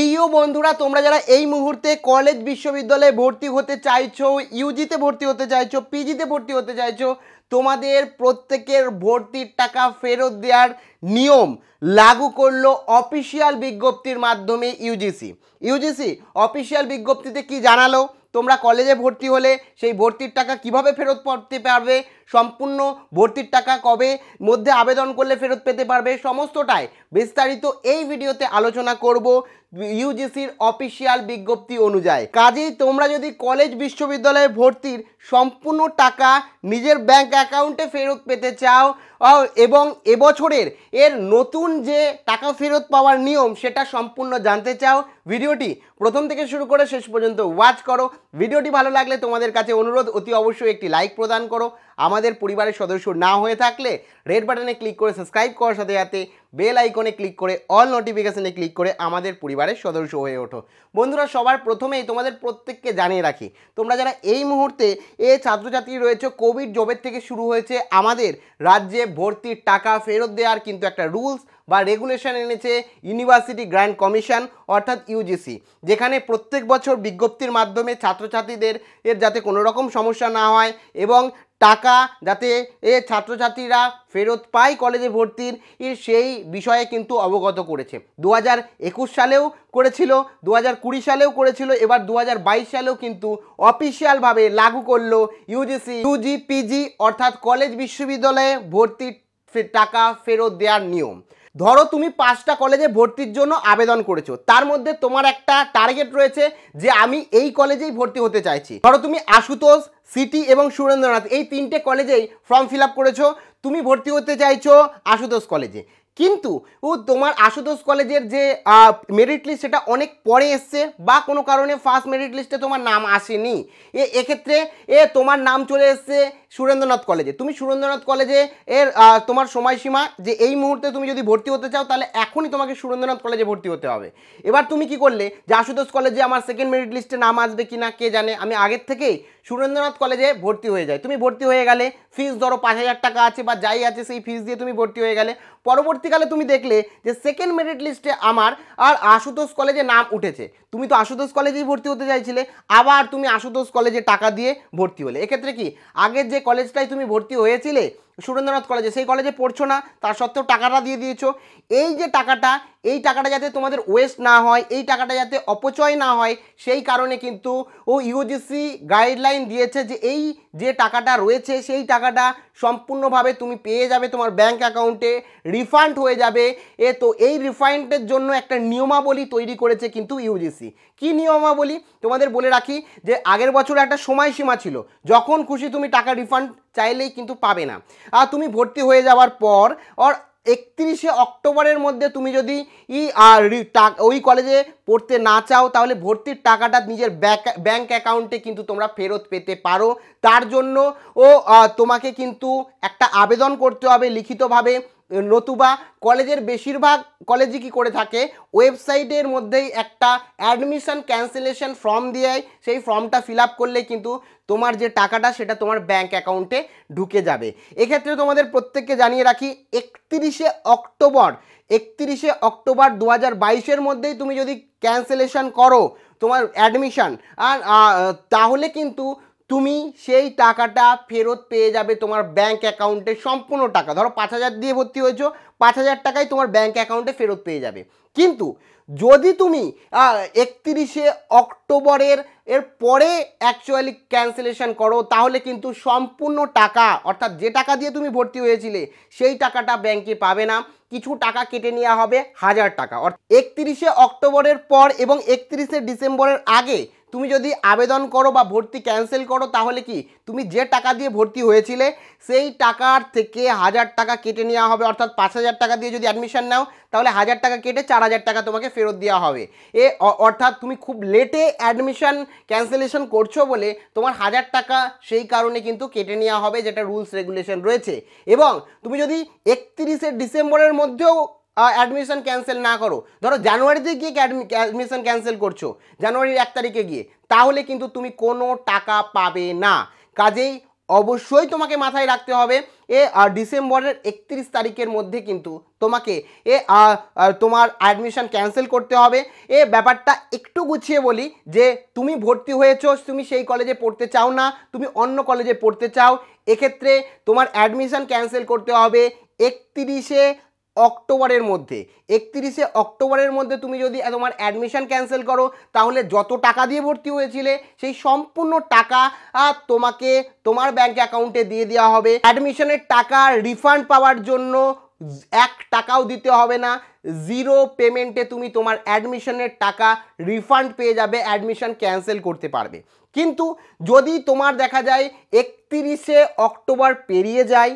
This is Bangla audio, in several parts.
প্রিয় বন্ধুরা তোমরা যারা এই মুহূর্তে কলেজ বিশ্ববিদ্যালয়ে ভর্তি হতে চাইছো ইউজিতে ভর্তি হতে চাইছো পিজিতে ভর্তি হতে চাইছো তোমাদের প্রত্যেকের ভর্তির টাকা ফেরত দেওয়ার নিয়ম লাগু করলো অফিসিয়াল বিজ্ঞপ্তির মাধ্যমে ইউজিসি ইউজিসি অফিসিয়াল বিজ্ঞপ্তিতে কি জানালো তোমরা কলেজে ভর্তি হলে সেই ভর্তির টাকা কিভাবে ফেরত পড়তে পারবে সম্পূর্ণ ভর্তির টাকা কবে মধ্যে আবেদন করলে ফেরত পেতে পারবে সমস্তটাই বিস্তারিত এই ভিডিওতে আলোচনা করব ইউজিসির অফিসিয়াল বিজ্ঞপ্তি অনুযায়ী কাজেই তোমরা যদি কলেজ বিশ্ববিদ্যালয়ে ভর্তির সম্পূর্ণ টাকা নিজের ব্যাংক অ্যাকাউন্টে ফেরত পেতে চাও এবং এবছরের এর নতুন যে টাকা ফেরত পাওয়ার নিয়ম সেটা সম্পূর্ণ জানতে চাও ভিডিওটি প্রথম থেকে শুরু করে শেষ পর্যন্ত ওয়াচ করো ভিডিওটি ভালো লাগলে তোমাদের কাছে অনুরোধ অতি অবশ্যই একটি লাইক প্রদান করো আমাদের পরিবারের সদস্য না হয়ে থাকলে রেড বাটনে ক্লিক করে সাবস্ক্রাইব করার সাথে সাথে বেল আইকনে ক্লিক করে অল নোটিফিকেশানে ক্লিক করে আমাদের পরিবারের সদস্য হয়ে ওঠো বন্ধুরা সবার প্রথমেই তোমাদের প্রত্যেককে জানিয়ে রাখি তোমরা যারা এই মুহূর্তে এ ছাত্রছাত্রী রয়েছে কোভিড জবের থেকে শুরু হয়েছে আমাদের রাজ্যে ভর্তির টাকা ফেরত দেওয়ার কিন্তু একটা রুলস বা রেগুলেশন এনেছে ইউনিভার্সিটি গ্র্যান্ড কমিশন অর্থাৎ ইউজিসি যেখানে প্রত্যেক বছর বিজ্ঞপ্তির মাধ্যমে ছাত্রছাত্রীদের এর যাতে কোনো রকম সমস্যা না হয় এবং টাকা যাতে এ ছাত্রছাত্রীরা ফেরত পায় কলেজে ভর্তির সেই বিষয়ে কিন্তু অবগত করেছে দু হাজার একুশ সালেও করেছিল দু হাজার কুড়ি সালেও করেছিল এবার দু হাজার বাইশ সালেও কিন্তু অফিসিয়ালভাবে লাগু করলো ইউজিসি ইউজি পিজি অর্থাৎ কলেজ বিশ্ববিদ্যালয়ে ভর্তির টাকা ফেরত দেওয়ার নিয়ম ধরো তুমি পাঁচটা কলেজে ভর্তির জন্য আবেদন করেছো তার মধ্যে তোমার একটা টার্গেট রয়েছে যে আমি এই কলেজেই ভর্তি হতে চাইছি ধরো তুমি আশুতোষ সিটি এবং সুরেন্দ্রনাথ এই তিনটে কলেজেই ফর্ম ফিল আপ করেছো তুমি ভর্তি হতে চাইছো আশুতোষ কলেজে কিন্তু ও তোমার আশুতোষ কলেজের যে মেরিট লিস্ট সেটা অনেক পরে এসছে বা কোনো কারণে ফার্স্ট মেরিট লিস্টে তোমার নাম আসেনি এ এক্ষেত্রে এ তোমার নাম চলে এসছে সুরেন্দ্রনাথ কলেজে তুমি সুরেন্দ্রনাথ কলেজে এর তোমার সময়সীমা যে এই মুহূর্তে তুমি যদি ভর্তি হতে চাও তাহলে এখনই তোমাকে সুরেন্দ্রনাথ কলেজে ভর্তি হতে হবে এবার তুমি কি করলে যে আশুতোষ কলেজে আমার সেকেন্ড মেরিট লিস্টে নাম আসবে কি না কে জানে আমি আগের থেকেই সুরেন্দ্রনাথ কলেজে ভর্তি হয়ে যায় তুমি ভর্তি হয়ে গেলে ফিস ধরো পাঁচ হাজার টাকা আছে বা যাই আছে সেই ফিস দিয়ে তুমি ভর্তি হয়ে গেলে পরবর্তী পরবর্তীকালে তুমি দেখলে যে সেকেন্ড মেরিট লিস্টে আমার আর আশুতোষ কলেজে নাম উঠেছে তুমি তো আশুতোষ কলেজেই ভর্তি হতে চাইছিলে আবার তুমি আশুতোষ কলেজে টাকা দিয়ে ভর্তি হলে এক্ষেত্রে কি আগের যে কলেজটায় তুমি ভর্তি হয়েছিলে সুরেন্দ্রনাথ কলেজে সেই কলেজে পড়ছো না তার সত্ত্বেও টাকাটা দিয়ে দিয়েছো এই যে টাকাটা এই টাকাটা যাতে তোমাদের ওয়েস্ট না হয় এই টাকাটা যাতে অপচয় না হয় সেই কারণে কিন্তু ও ইউজিসি গাইডলাইন দিয়েছে যে এই যে টাকাটা রয়েছে সেই টাকাটা সম্পূর্ণভাবে তুমি পেয়ে যাবে তোমার ব্যাংক অ্যাকাউন্টে রিফান্ড হয়ে যাবে এ তো এই রিফান্ডের জন্য একটা নিয়মাবলী তৈরি করেছে কিন্তু ইউজিসি কি নিয়মাবলী তোমাদের বলে রাখি যে আগের বছর একটা সময়সীমা ছিল যখন খুশি তুমি টাকা রিফান্ড চাইলেই কিন্তু পাবে না আর তুমি ভর্তি হয়ে যাওয়ার পর অর একত্রিশে অক্টোবরের মধ্যে তুমি যদি ই ওই কলেজে পড়তে না চাও তাহলে ভর্তির টাকাটা নিজের ব্যাঙ্ক অ্যাকাউন্টে কিন্তু তোমরা ফেরত পেতে পারো তার জন্য ও তোমাকে কিন্তু একটা আবেদন করতে হবে লিখিতভাবে নতুবা কলেজের বেশিরভাগ কলেজই কি করে থাকে ওয়েবসাইটের মধ্যেই একটা অ্যাডমিশন ক্যান্সেলেশন ফর্ম দিয়ে সেই ফর্মটা ফিল করলে কিন্তু তোমার যে টাকাটা সেটা তোমার ব্যাংক অ্যাকাউন্টে ঢুকে যাবে এক্ষেত্রে তোমাদের প্রত্যেককে জানিয়ে রাখি একত্রিশে অক্টোবর একত্রিশে অক্টোবর দু হাজার মধ্যেই তুমি যদি ক্যান্সেলেশন করো তোমার অ্যাডমিশান আর তাহলে কিন্তু তুমি সেই টাকাটা ফেরত পেয়ে যাবে তোমার ব্যাঙ্ক অ্যাকাউন্টে সম্পূর্ণ টাকা ধরো পাঁচ হাজার দিয়ে ভর্তি হয়েছো পাঁচ হাজার টাকাই তোমার ব্যাঙ্ক অ্যাকাউন্টে ফেরত পেয়ে যাবে কিন্তু যদি তুমি একত্রিশে অক্টোবরের এর পরে অ্যাকচুয়ালি ক্যান্সেলেশন করো তাহলে কিন্তু সম্পূর্ণ টাকা অর্থাৎ যে টাকা দিয়ে তুমি ভর্তি হয়েছিলে সেই টাকাটা ব্যাংকে পাবে না কিছু টাকা কেটে নেওয়া হবে হাজার টাকা অর্থাৎ একত্রিশে অক্টোবরের পর এবং একত্রিশে ডিসেম্বরের আগে তুমি যদি আবেদন করো বা ভর্তি ক্যান্সেল করো তাহলে কি তুমি যে টাকা দিয়ে ভর্তি হয়েছিলে সেই টাকার থেকে হাজার টাকা কেটে নেওয়া হবে অর্থাৎ পাঁচ হাজার টাকা দিয়ে যদি অ্যাডমিশন নাও তাহলে হাজার টাকা কেটে চার হাজার টাকা তোমাকে ফেরত দেওয়া হবে এ অর্থাৎ তুমি খুব লেটে অ্যাডমিশন ক্যান্সেলেশন করছো বলে তোমার হাজার টাকা সেই কারণে কিন্তু কেটে নেওয়া হবে যেটা রুলস রেগুলেশন রয়েছে এবং তুমি যদি একত্রিশে ডিসেম্বরের মধ্যেও অ্যাডমিশন ক্যান্সেল না করো ধরো জানুয়ারিতে গিয়ে অ্যাডমিশন ক্যান্সেল করছো জানুয়ারির এক তারিখে গিয়ে তাহলে কিন্তু তুমি কোনো টাকা পাবে না কাজেই অবশ্যই তোমাকে মাথায় রাখতে হবে এ ডিসেম্বরের একত্রিশ তারিখের মধ্যে কিন্তু তোমাকে এ তোমার অ্যাডমিশন ক্যান্সেল করতে হবে এ ব্যাপারটা একটু গুছিয়ে বলি যে তুমি ভর্তি হয়েছো তুমি সেই কলেজে পড়তে চাও না তুমি অন্য কলেজে পড়তে চাও এক্ষেত্রে তোমার অ্যাডমিশন ক্যান্সেল করতে হবে একত্রিশে অক্টোবরের মধ্যে একত্রিশে অক্টোবরের মধ্যে তুমি যদি তোমার অ্যাডমিশান ক্যান্সেল করো তাহলে যত টাকা দিয়ে ভর্তি হয়েছিলে সেই সম্পূর্ণ টাকা তোমাকে তোমার ব্যাঙ্ক অ্যাকাউন্টে দিয়ে দেওয়া হবে অ্যাডমিশনের টাকা রিফান্ড পাওয়ার জন্য এক টাকাও দিতে হবে না জিরো পেমেন্টে তুমি তোমার অ্যাডমিশনের টাকা রিফান্ড পেয়ে যাবে অ্যাডমিশন ক্যান্সেল করতে পারবে কিন্তু যদি তোমার দেখা যায় একত্রিশে অক্টোবর পেরিয়ে যায়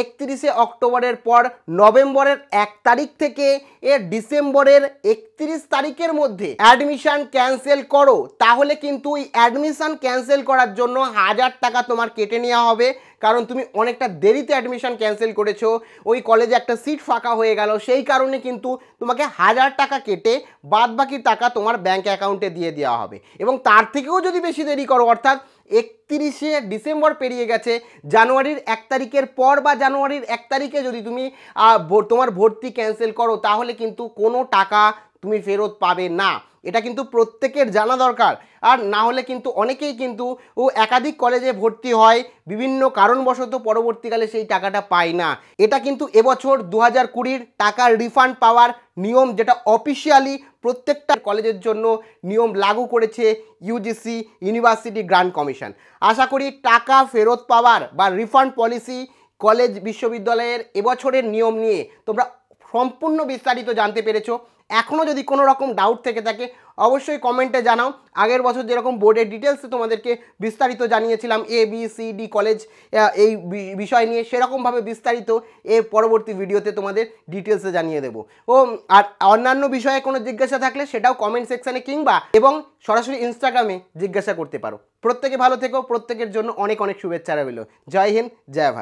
একত্রিশে অক্টোবরের পর নভেম্বরের এক তারিখ থেকে এ ডিসেম্বরের একত্রিশ তারিখের মধ্যে অ্যাডমিশান ক্যান্সেল করো তাহলে কিন্তু ওই অ্যাডমিশান ক্যান্সেল করার জন্য হাজার টাকা তোমার কেটে নেওয়া হবে কারণ তুমি অনেকটা দেরিতে অ্যাডমিশান ক্যান্সেল করেছো ওই কলেজে একটা সিট ফাঁকা হয়ে গেল সেই কারণে কিন্তু তোমাকে হাজার টাকা কেটে বাদ বাকি টাকা তোমার ব্যাঙ্ক অ্যাকাউন্টে দিয়ে দেওয়া হবে এবং তার থেকেও যদি বেশি দেরি করো অর্থাৎ একত্রিশে ডিসেম্বর পেরিয়ে গেছে জানুয়ারির এক তারিখের পর বা জানুয়ারির এক তারিখে যদি তুমি তোমার ভর্তি ক্যান্সেল করো তাহলে কিন্তু কোনো টাকা তুমি ফেরত পাবে না এটা কিন্তু প্রত্যেকের জানা দরকার আর না হলে কিন্তু অনেকেই কিন্তু ও একাধিক কলেজে ভর্তি হয় বিভিন্ন কারণবশত পরবর্তীকালে সেই টাকাটা পায় না এটা কিন্তু এবছর দু হাজার কুড়ির টাকার রিফান্ড পাওয়ার নিয়ম যেটা অফিসিয়ালি প্রত্যেকটা কলেজের জন্য নিয়ম লাগু করেছে ইউজিসি ইউনিভার্সিটি গ্রান্ট কমিশন আশা করি টাকা ফেরত পাওয়ার বা রিফান্ড পলিসি কলেজ বিশ্ববিদ্যালয়ের এবছরের নিয়ম নিয়ে তোমরা সম্পূর্ণ বিস্তারিত জানতে পেরেছো এখনও যদি কোনো রকম ডাউট থেকে থাকে অবশ্যই কমেন্টে জানাও আগের বছর যেরকম বোর্ডের ডিটেলসে তোমাদেরকে বিস্তারিত জানিয়েছিলাম A B C D college এই বিষয় নিয়ে সেরকমভাবে বিস্তারিত এ পরবর্তী ভিডিওতে তোমাদের ডিটেলসে জানিয়ে দেবো ও আর অন্যান্য বিষয়ে কোনো জিজ্ঞাসা থাকলে সেটাও কমেন্ট সেকশানে কিংবা এবং সরাসরি ইনস্টাগ্রামে জিজ্ঞাসা করতে পারো প্রত্যেকে ভালো থেকো প্রত্যেকের জন্য অনেক অনেক শুভেচ্ছা রইল জয় হিন্দ জয় ভারত